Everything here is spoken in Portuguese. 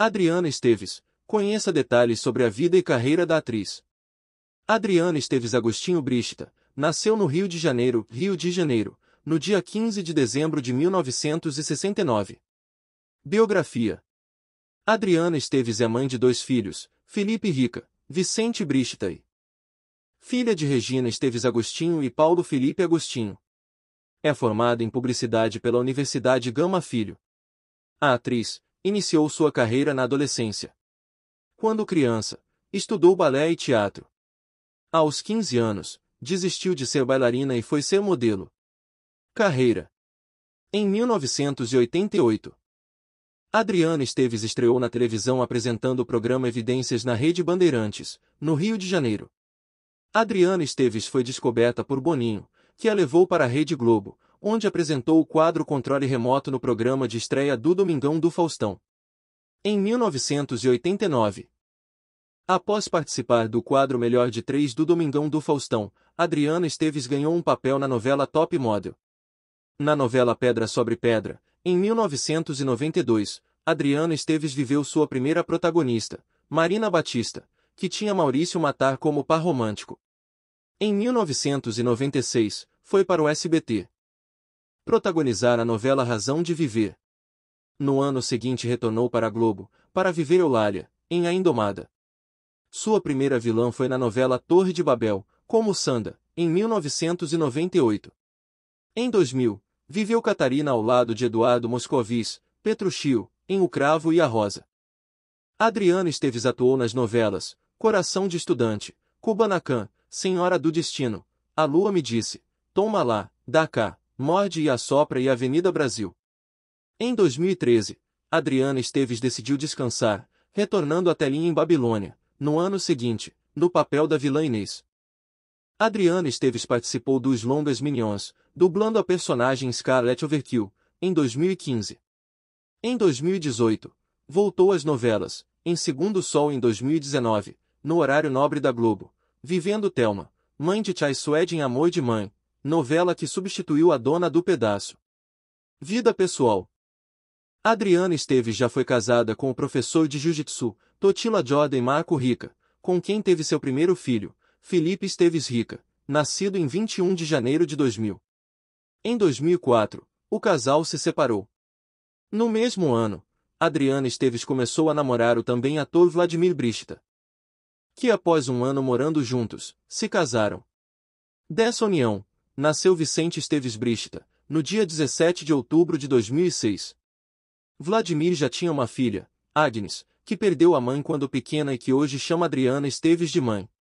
Adriana Esteves, conheça detalhes sobre a vida e carreira da atriz. Adriana Esteves Agostinho Brista nasceu no Rio de Janeiro, Rio de Janeiro, no dia 15 de dezembro de 1969. Biografia Adriana Esteves é mãe de dois filhos, Felipe Rica, Vicente Brista e filha de Regina Esteves Agostinho e Paulo Felipe Agostinho. É formada em publicidade pela Universidade Gama Filho. A atriz, iniciou sua carreira na adolescência. Quando criança, estudou balé e teatro. Aos 15 anos, desistiu de ser bailarina e foi ser modelo. Carreira Em 1988, Adriana Esteves estreou na televisão apresentando o programa Evidências na Rede Bandeirantes, no Rio de Janeiro. Adriana Esteves foi descoberta por Boninho, que a levou para a Rede Globo, onde apresentou o quadro Controle Remoto no programa de estreia do Domingão do Faustão. Em 1989. Após participar do quadro Melhor de Três do Domingão do Faustão, Adriana Esteves ganhou um papel na novela Top Model. Na novela Pedra sobre Pedra, em 1992, Adriana Esteves viveu sua primeira protagonista, Marina Batista, que tinha Maurício Matar como par romântico. Em 1996, foi para o SBT protagonizar a novela Razão de Viver. No ano seguinte retornou para a Globo, para viver Eulália, em A Indomada. Sua primeira vilã foi na novela Torre de Babel, como Sanda, em 1998. Em 2000, viveu Catarina ao lado de Eduardo Moscovis, Petruchio, em O Cravo e a Rosa. Adriano Esteves atuou nas novelas Coração de Estudante, Cubanacan, Senhora do Destino, A Lua Me Disse, Toma Lá, Dá Cá, Morde e Assopra e Avenida Brasil. Em 2013, Adriana Esteves decidiu descansar, retornando à telinha em Babilônia, no ano seguinte, no papel da vilã Inês. Adriana Esteves participou dos longas Minions, dublando a personagem Scarlett Overkill, em 2015. Em 2018, voltou às novelas, em Segundo Sol em 2019, no horário nobre da Globo, vivendo Thelma, mãe de Chai Suede em Amor de Mãe, novela que substituiu a dona do pedaço. Vida pessoal. Adriana Esteves já foi casada com o professor de jiu-jitsu, Totila Jordan Marco Rica, com quem teve seu primeiro filho, Felipe Esteves Rica, nascido em 21 de janeiro de 2000. Em 2004, o casal se separou. No mesmo ano, Adriana Esteves começou a namorar o também ator Vladimir Brista, que após um ano morando juntos, se casaram. Dessa união, nasceu Vicente Esteves Brista, no dia 17 de outubro de 2006. Vladimir já tinha uma filha, Agnes, que perdeu a mãe quando pequena e que hoje chama Adriana Esteves de mãe.